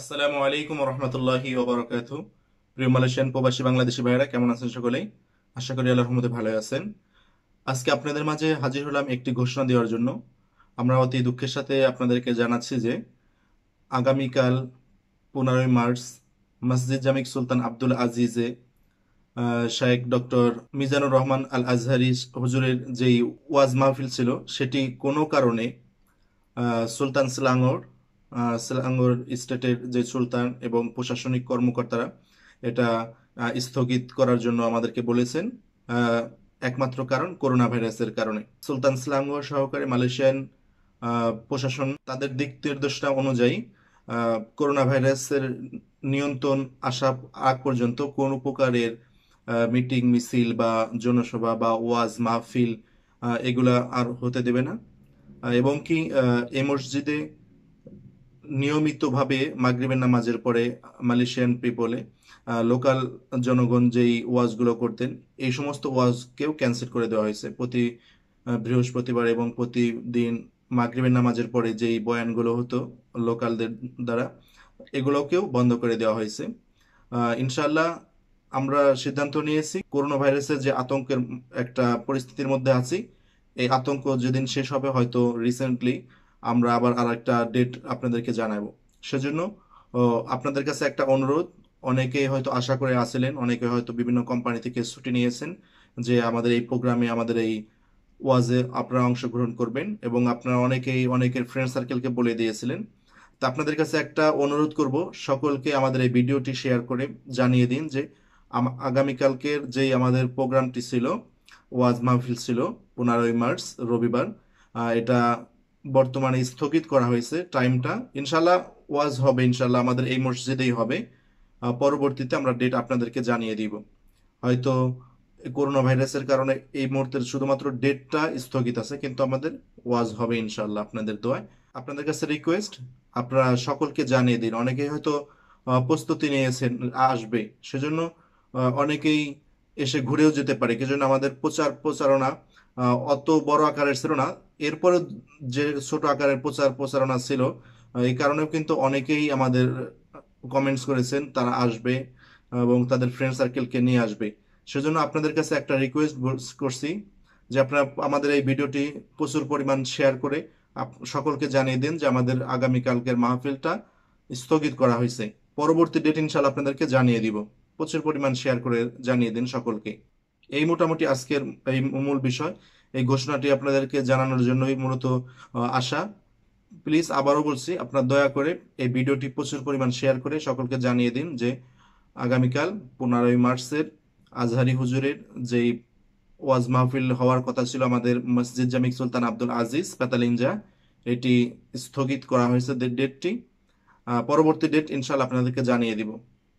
আসসালামু আলাইকুম রহমতুল্লাহি ওবরাকাত প্রিয় মালয়েশিয়ান প্রবাসী বাংলাদেশি ভাইরা কেমন আছেন সকলেই আশা করি আল্লাহর রহমতে ভালো আছেন আজকে আপনাদের মাঝে হাজির হলাম একটি ঘোষণা দেওয়ার জন্য আমরা অতি দুঃখের সাথে আপনাদেরকে জানাচ্ছি যে আগামীকাল পনেরোই মার্চ মসজিদ জামিক সুলতান আব্দুল আজিজে শায়েক ডক্টর মিজানুর রহমান আল আজহারি হজুরের যেই ওয়াজ মাহফিল ছিল সেটি কোনো কারণে সুলতান স্লাঙর সেলাঙ্গর স্টেটের যে সুলতান এবং প্রশাসনিক কর্মকর্তারা এটা স্থগিত করার জন্য আমাদেরকে বলেছেন একমাত্র কারণ করোনা ভাইরাসের কারণে সুলতান সেলাঙ্গর সহকারে মালয়েশিয়ান প্রশাসন তাদের দিক নির্দেশটা অনুযায়ী করোনা ভাইরাসের নিয়ন্ত্রণ আসা আগ পর্যন্ত কোনো প্রকারের মিটিং মিছিল বা জনসভা বা ওয়াজ মাহফিল এগুলা আর হতে দেবে না এবং কি এ মসজিদে নিয়মিতভাবে মাগরিবের নামাজের পরে মালয়েশিয়ান পিপলে লোকাল জনগণ যেই ওয়াজগুলো করতেন এই সমস্ত ওয়াজকেও ক্যান্সেল করে দেওয়া হয়েছে প্রতি বৃহস্পতিবার এবং প্রতিদিন মাগরিবের নামাজের পরে যেই বয়ানগুলো হতো লোকালদের দ্বারা এগুলোকেও বন্ধ করে দেওয়া হয়েছে ইনশাল্লাহ আমরা সিদ্ধান্ত নিয়েছি করোনা ভাইরাসের যে আতঙ্কের একটা পরিস্থিতির মধ্যে আছি এই আতঙ্ক যেদিন শেষ হবে হয়তো রিসেন্টলি আমরা আবার আর একটা ডেট আপনাদেরকে জানাবো সেজন্য আপনাদের কাছে একটা অনুরোধ অনেকে হয়তো আশা করে আসলেন অনেকে হয়তো বিভিন্ন কোম্পানি থেকে ছুটি নিয়েছেন যে আমাদের এই প্রোগ্রামে আমাদের এই ওয়াজে আপনারা অংশগ্রহণ করবেন এবং আপনারা অনেকেই অনেকের ফ্রেন্ড সার্কেলকে বলে দিয়েছিলেন তা আপনাদের কাছে একটা অনুরোধ করব সকলকে আমাদের এই ভিডিওটি শেয়ার করে জানিয়ে দিন যে আগামীকালকের যেই আমাদের প্রোগ্রামটি ছিল ওয়াজ মাহফিল ছিল পনেরোই মার্চ রবিবার এটা বর্তমানে স্থগিত করা হয়েছে টাইমটা ইনশাল্লাহ ওয়াজ হবে ইনশাল্লাহ আমাদের এই মসজিদেই হবে পরবর্তীতে আমরা ডেট আপনাদেরকে জানিয়ে দিব হয়তো করোনা ভাইরাসের কারণে এই মুহূর্তে শুধুমাত্র ডেটটা স্থগিত আছে কিন্তু আমাদের ওয়াজ হবে ইনশাল্লাহ আপনাদের দোয়ায় আপনাদের কাছে রিকোয়েস্ট আপনারা সকলকে জানিয়ে দিন অনেকেই হয়তো প্রস্তুতি নিয়েছেন আসবে সেজন্য অনেকেই এসে ঘুরেও যেতে পারে সেজন্য আমাদের প্রচার প্রচারণা অত বড় আকারের ছিল না এরপরে যে ছোট আকারের প্রচার প্রচারণা ছিল এই কারণেও কিন্তু অনেকেই আমাদের কমেন্টস করেছেন তারা আসবে এবং তাদের ফ্রেন্ড সার্কেলকে নিয়ে আসবে সেজন্য আপনাদের কাছে একটা রিকোয়েস্ট করছি যে আপনারা আমাদের এই ভিডিওটি প্রচুর পরিমাণ শেয়ার করে সকলকে জানিয়ে দিন যে আমাদের আগামীকালকের মাহফিলটা স্থগিত করা হয়েছে পরবর্তী ডেট ইনশাল আপনাদেরকে জানিয়ে দিব প্রচুর পরিমাণ শেয়ার করে জানিয়ে দিন সকলকে এই মোটামুটি আজকের এই মূল বিষয় এই ঘোষণাটি আপনাদেরকে জানানোর জন্যই মূলত আসা প্লিজ আবারও বলছি আপনার দয়া করে এই ভিডিওটি প্রচুর পরিমাণ শেয়ার করে সকলকে জানিয়ে দিন যে আগামীকাল পনেরোই মার্চের আজহারি হুজুরের যেই ওয়াজ মাহফিল হওয়ার কথা ছিল আমাদের মসজিদ জামিক সুলতান আব্দুল আজিজ পেতালিঞ্জা এটি স্থগিত করা হয়েছে ডেটটি পরবর্তী ডেট ইনশাল্লাহ আপনাদেরকে জানিয়ে দিব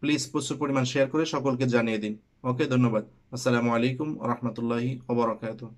প্লিজ প্রচুর পরিমাণ শেয়ার করে সকলকে জানিয়ে দিন ওকে ধন্যবাদ আসসালামু আলাইকুম রহমতুল্লাহি ওবরাকাতুহ